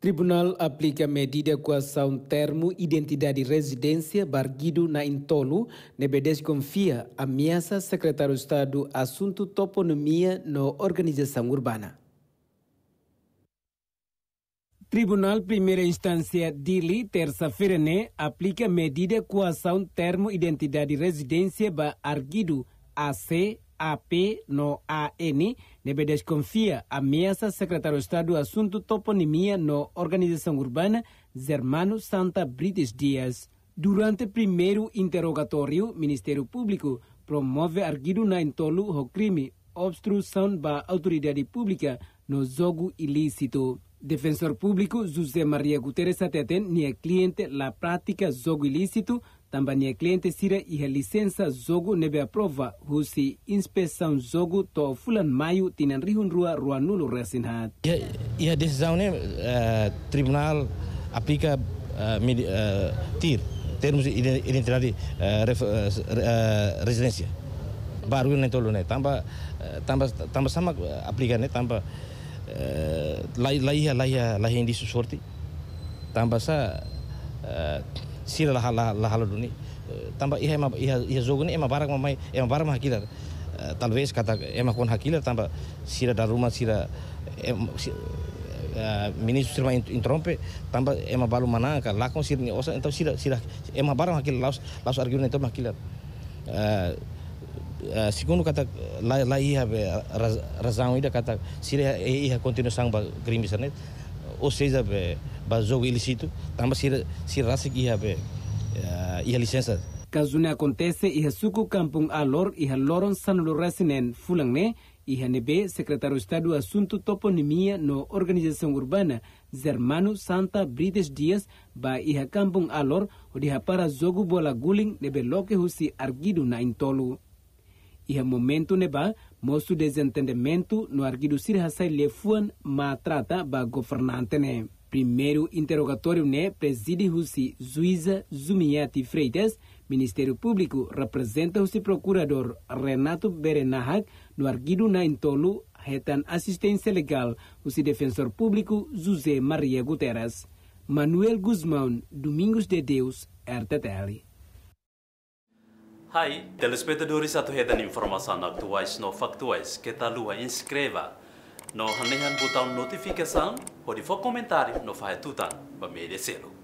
Tribunal aplica medida coação termo identidade e residência barguido na Intolo. Nebedes confia ameaça secretário de Estado assunto toponomia na organização urbana. Tribunal Primeira Instância Dili, terça-feira, né, aplica medida coação termo identidade e residência barguido AC AP no AN, nebe desconfia ameaça secretário de Estado assunto toponimia no Organização Urbana, Zermano Santa Brites Dias. Durante primeiro interrogatório, Ministério Público promove arguido na entolo o crime obstrução da autoridade pública no jogo ilícito. Defensor público José Maria Guterres atende a cliente la prática jogo ilícito tambaniya kliyente sira iha lisensa zogu nebe aprova husi inspeção zogu to fulan mayu tinan rihun rua rua nulu resin hat ya ya decisãone uh, eh, tribunal aplica uh, eh, medi, uh, tir termos identidade uh, ref, uh, uh, residência baru ne tolo ne tambah tambah tambah sama aplica ne tambah uh, lai lai lai lai indício sorte tambah sa uh, sila la la la halu ni tamba iha ma iha iha zogun ema barak ma mai ema barak ma hakilar eh, talvez kata ema kon hakilar tamba sila daruma sila eh, ministro sirma intrompe tamba ema balu mana ka lakon sir ni osa entau sila sila ema barak ma hakilar laus laus argumen entau ma hakilar eh, segundo kata la la iha razão ida kata sila iha continuação ba grimisane ou seja bazo ilícito, também se se rasga e a licença. Caso não aconteça, e a kampung alor e a loron san lorasinen fulangne e a nebe secretário Estado assunto toponimia no organização urbana Zermano Santa Brides Dias ba e a alor o de para zogu bola guling nebe loke husi argido na intolu iha momento neba mosu desentendimento no argido sirhasai lefuan matrata ba governante ne. Primeiro interrogatório né, preside Russi Juíza Zumiati Freitas, Ministério Público representa Russi Procurador Renato Berenahak no arguido na Intolo, retan assistência legal o se Defensor Público José Maria Guterres. Manuel Guzmão, Domingos de Deus, RTL. Hai, telespectadores, atuhetan informação atuais não factuais que tal lua inscreva não há nenhum botão notificação, pode for comentário, no faz tudo, para merecer.